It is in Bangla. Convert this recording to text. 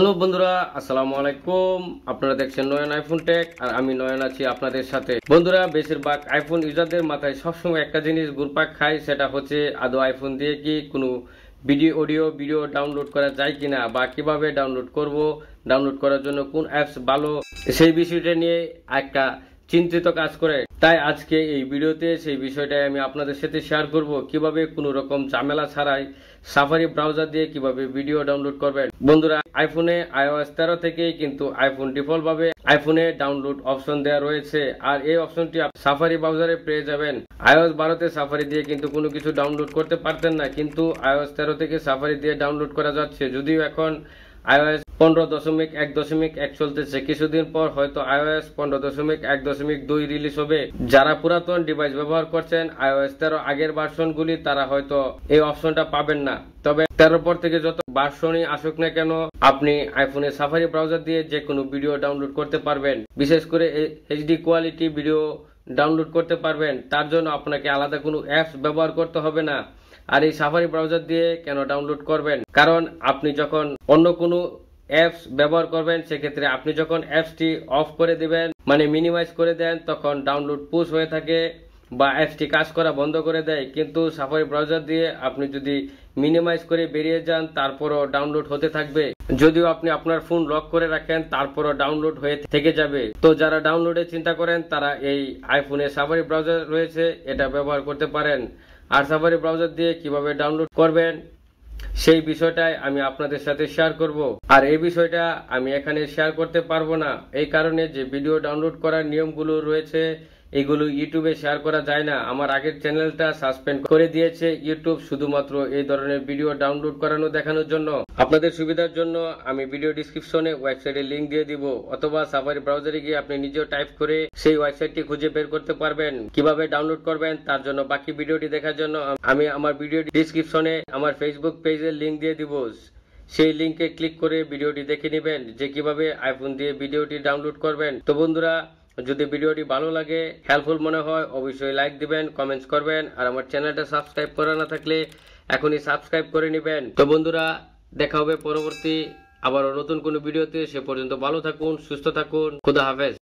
হ্যালো বন্ধুরা আসসালামু আলাইকুম আপনারা দেখছেন নয়ন আইফোন টেক আর আমি নয়ন আছি আপনাদের সাথে বন্ধুরা বেশিরভাগ আইফোন ইউজারদের মাথায় সবসময় একটা জিনিস ঘুরপাক খায় সেটা হচ্ছে আদৌ আইফোন দিয়ে কি কোনো ভিডিও অডিও ভিডিও ডাউনলোড করা যায় কিনা বা কিভাবে ডাউনলোড করব ডাউনলোড করার জন্য কোন অ্যাপস ভালো সেই বিষয়টা নিয়ে একটা চিন্তিত কাজ করে তাই আজকে এই ভিডিওতে সেই বিষয়টাই আমি আপনাদের সাথে শেয়ার করব কিভাবে কোনো রকম ঝামেলা ছাড়াই সাফারি ব্রাউজার দিয়ে কিভাবে ভিডিও ডাউনলোড করবেন বন্ধুরা আইফোনে আইওএস তেরো থেকে কিন্তু আইফোন ডিফল্টভাবে আইফোনে ডাউনলোড অপশন দেওয়া রয়েছে আর এই অপশনটি সাফারি ব্রাউজারে পেয়ে যাবেন আইওএস বারোতে সাফারি দিয়ে কিন্তু কোনো কিছু ডাউনলোড করতে পারতেন না কিন্তু আইওএস তেরো থেকে সাফারি দিয়ে ডাউনলোড করা যাচ্ছে যদিও এখন আইওএস পনেরো দশমিক এক দশমিক এক চলতেছে কিছুদিন পর হয়তো আইওএস পনেরো দশমিক এক দশমিক দুই রিলিজ হবে যারা পুরাতন ডিভাইস ব্যবহার করছেন আইওএস তেরো আগের গুলি তারা হয়তো এই অপশনটা পাবেন না তবে তেরো পর থেকে যত ভার্সনই আসুক না কেন আপনি আইফোনের সাফারি ব্রাউজার দিয়ে যে কোনো ভিডিও ডাউনলোড করতে পারবেন বিশেষ করে এইচডি কোয়ালিটি ভিডিও ডাউনলোড করতে পারবেন তার জন্য আপনাকে আলাদা কোনো অ্যাপস ব্যবহার করতে হবে না আর এই সাফারি ব্রাউজার দিয়ে কেন ডাউনলোড করবেন কারণ আপনি যখন অন্য কোনো অ্যাপস ব্যবহার করবেন সেক্ষেত্রে আপনি যখন অ্যাপসটি অফ করে দিবেন মানে মিনিমাইজ করে দেন তখন ডাউনলোড পুশ হয়ে থাকে বা অ্যাপসটি কাজ করা বন্ধ করে দেয় কিন্তু সাফারি ব্রাউজার দিয়ে আপনি যদি মিনিমাইজ করে বেরিয়ে যান তারপরও ডাউনলোড হতে থাকবে যদিও আপনি আপনার ফোন লক করে রাখেন তারপরও ডাউনলোড হয়ে থেকে যাবে তো যারা ডাউনলোডের চিন্তা করেন তারা এই আইফোনে সাফারি ব্রাউজার রয়েছে এটা ব্যবহার করতে পারেন আর সাফারি ব্রাউজার দিয়ে কিভাবে ডাউনলোড করবেন সেই বিষয়টাই আমি আপনাদের সাথে শেয়ার করব আর এই বিষয়টা আমি এখানে শেয়ার করতে পারবো না এই কারণে যে ভিডিও ডাউনলোড করার নিয়মগুলো রয়েছে এগুলো ইউটিউবে শেয়ার করা যায় না আমার আগের চ্যানেলটা সাসপেন্ড করে দিয়েছে ইউটিউব শুধুমাত্র এই ধরনের ভিডিও ডাউনলোড করানো দেখানোর জন্য আপনাদের সুবিধার জন্য আমি ভিডিও ডিসক্রিপশনে ওয়েবসাইটের লিঙ্ক দিয়ে দিব অথবা সাফারি ব্রাউজারে গিয়ে আপনি নিজেও টাইপ করে সেই ওয়েবসাইটটি খুঁজে বের করতে পারবেন কিভাবে ডাউনলোড করবেন তার জন্য বাকি ভিডিওটি দেখার জন্য আমি আমার ভিডিও ডিসক্রিপশনে আমার ফেসবুক পেজের লিঙ্ক দিয়ে দিব সেই লিঙ্কে ক্লিক করে ভিডিওটি দেখে নেবেন যে কিভাবে আইফোন দিয়ে ভিডিওটি ডাউনলোড করবেন তো বন্ধুরা যদি ভিডিওটি ভালো লাগে হেল্পফুল মনে হয় অবশ্যই লাইক দিবেন কমেন্টস করবেন আর আমার চ্যানেলটা সাবস্ক্রাইব করা না থাকলে এখনই সাবস্ক্রাইব করে নেবেন তো বন্ধুরা দেখা হবে পরবর্তী আবারও নতুন কোনো ভিডিওতে সে পর্যন্ত ভালো থাকুন সুস্থ থাকুন খুদা হাফেজ